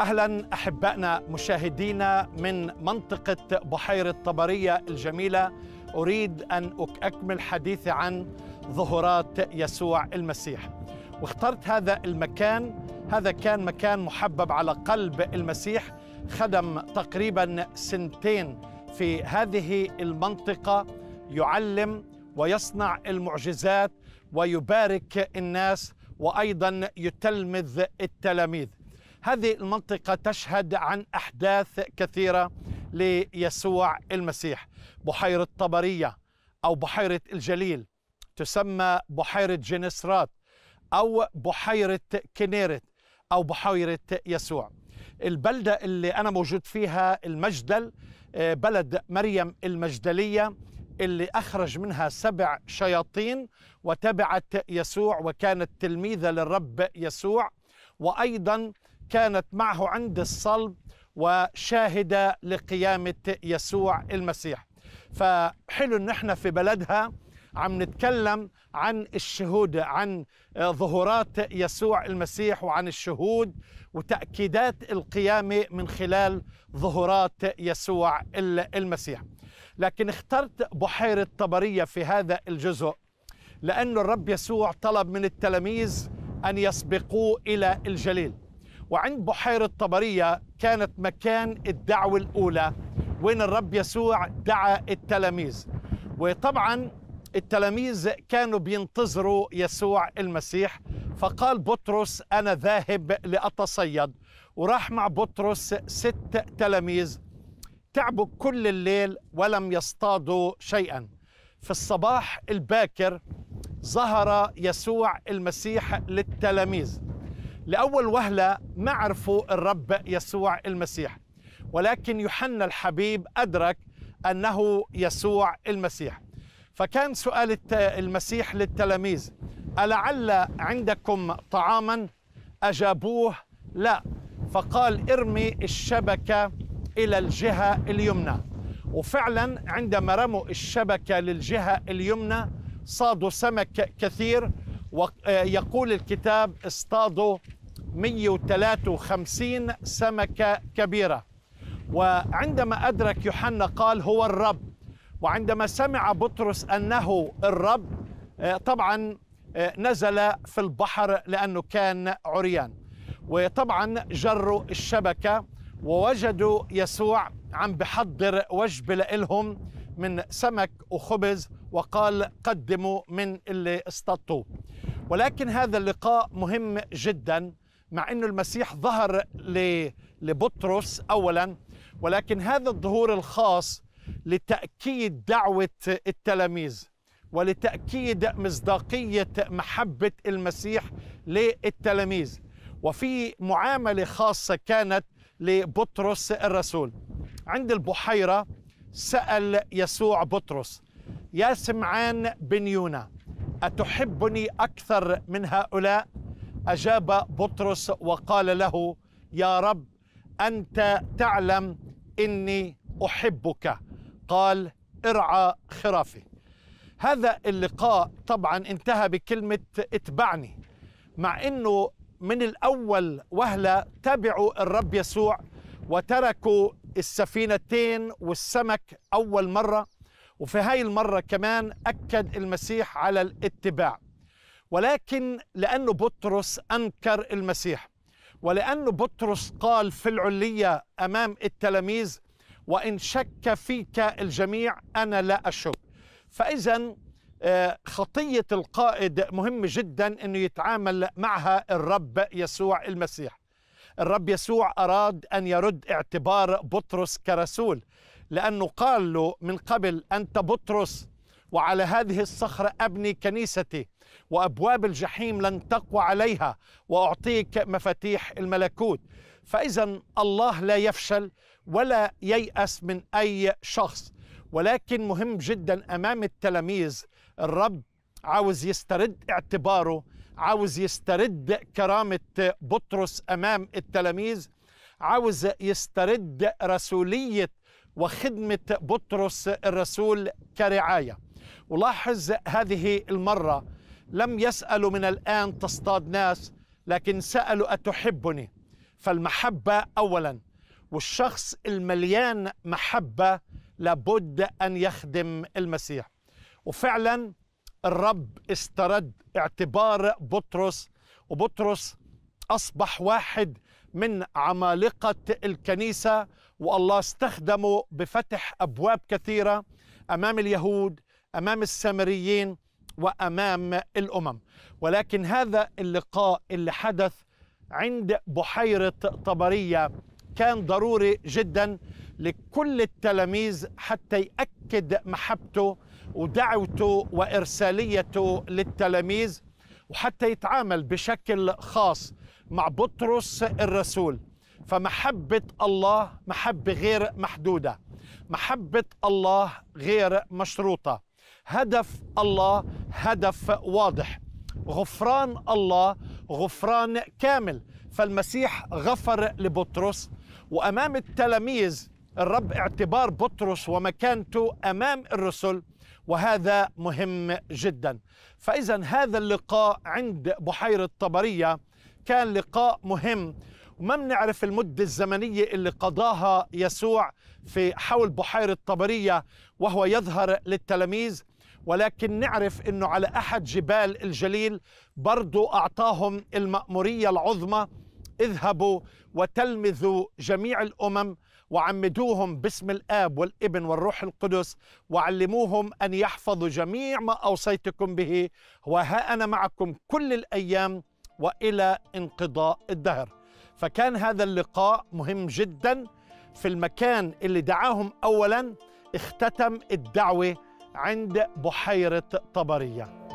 اهلا احبائنا مشاهدينا من منطقه بحيره طبريه الجميله اريد ان اكمل حديثي عن ظهورات يسوع المسيح واخترت هذا المكان هذا كان مكان محبب على قلب المسيح خدم تقريبا سنتين في هذه المنطقه يعلم ويصنع المعجزات ويبارك الناس وايضا يتلمذ التلاميذ هذه المنطقة تشهد عن أحداث كثيرة ليسوع المسيح بحيرة طبرية أو بحيرة الجليل تسمى بحيرة جنسرات أو بحيرة كنيرت أو بحيرة يسوع البلدة اللي أنا موجود فيها المجدل آه، بلد مريم المجدلية اللي أخرج منها سبع شياطين وتبعت يسوع وكانت تلميذة للرب يسوع وأيضا كانت معه عند الصلب وشاهدة لقيامة يسوع المسيح فحلو ان احنا في بلدها عم نتكلم عن الشهود عن آه، ظهورات يسوع المسيح وعن الشهود وتأكيدات القيامة من خلال ظهورات يسوع المسيح لكن اخترت بحيرة طبرية في هذا الجزء لأن الرب يسوع طلب من التلاميذ أن يسبقوه إلى الجليل وعند بحيرة طبرية كانت مكان الدعوة الأولى وين الرب يسوع دعا التلاميذ وطبعا التلاميذ كانوا بينتظروا يسوع المسيح فقال بطرس أنا ذاهب لأتصيد وراح مع بطرس ست تلاميذ تعبوا كل الليل ولم يصطادوا شيئا في الصباح الباكر ظهر يسوع المسيح للتلاميذ لأول وهلة ما عرفوا الرب يسوع المسيح ولكن يوحنا الحبيب أدرك أنه يسوع المسيح فكان سؤال المسيح للتلاميذ ألعل عندكم طعاما أجابوه لا فقال ارمي الشبكة إلى الجهة اليمنى وفعلا عندما رموا الشبكة للجهة اليمنى صادوا سمك كثير ويقول آه، الكتاب اصطادوا 153 سمكة كبيرة وعندما أدرك يوحنا قال هو الرب وعندما سمع بطرس أنه الرب آه، طبعا آه، نزل في البحر لأنه كان عريان وطبعا جروا الشبكة ووجدوا يسوع عم بحضر وجبة لهم من سمك وخبز وقال قدموا من اللي استطوا ولكن هذا اللقاء مهم جدا مع أن المسيح ظهر لبطرس أولا ولكن هذا الظهور الخاص لتأكيد دعوة التلاميذ ولتأكيد مصداقية محبة المسيح للتلاميذ وفي معاملة خاصة كانت لبطرس الرسول عند البحيرة سأل يسوع بطرس يا سمعان بن يونا أتحبني أكثر من هؤلاء اجاب بطرس وقال له يا رب انت تعلم اني احبك قال ارعى خرافي هذا اللقاء طبعا انتهى بكلمه اتبعني مع انه من الاول وهله تبعوا الرب يسوع وتركوا السفينتين والسمك اول مره وفي هاي المره كمان اكد المسيح على الاتباع ولكن لأنه بطرس أنكر المسيح ولأنه بطرس قال في العلية أمام التلاميذ وإن شك فيك الجميع أنا لا أشك فإذا آه، خطية القائد مهم جدا أنه يتعامل معها الرب يسوع المسيح الرب يسوع أراد أن يرد اعتبار بطرس كرسول لأنه قال له من قبل أنت بطرس وعلى هذه الصخرة أبني كنيستي وابواب الجحيم لن تقوى عليها واعطيك مفاتيح الملكوت فاذا الله لا يفشل ولا ييأس من اي شخص ولكن مهم جدا امام التلاميذ الرب عاوز يسترد اعتباره عاوز يسترد كرامه بطرس امام التلاميذ عاوز يسترد رسوليه وخدمه بطرس الرسول كرعايه ولاحظ هذه المره لم يسالوا من الان تصطاد ناس لكن سالوا اتحبني فالمحبه اولا والشخص المليان محبه لابد ان يخدم المسيح وفعلا الرب استرد اعتبار بطرس وبطرس اصبح واحد من عمالقه الكنيسه والله استخدمه بفتح ابواب كثيره امام اليهود امام السامريين وامام الامم ولكن هذا اللقاء اللي حدث عند بحيره طبريه كان ضروري جدا لكل التلاميذ حتى ياكد محبته ودعوته وارساليته للتلاميذ وحتى يتعامل بشكل خاص مع بطرس الرسول فمحبه الله محبه غير محدوده محبه الله غير مشروطه هدف الله هدف واضح غفران الله غفران كامل فالمسيح غفر لبطرس وامام التلاميذ الرب اعتبار بطرس ومكانته امام الرسل وهذا مهم جدا فاذا هذا اللقاء عند بحيره طبريه كان لقاء مهم وما بنعرف المده الزمنيه اللي قضاها يسوع في حول بحيره طبريه وهو يظهر للتلاميذ ولكن نعرف أنه على أحد جبال الجليل برضو أعطاهم المأمورية العظمى اذهبوا وتلمذوا جميع الأمم وعمدوهم باسم الآب والابن والروح القدس وعلموهم أن يحفظوا جميع ما أوصيتكم به وها أنا معكم كل الأيام وإلى انقضاء الدهر فكان هذا اللقاء مهم جدا في المكان اللي دعاهم أولا اختتم الدعوة عند بحيرة طبريه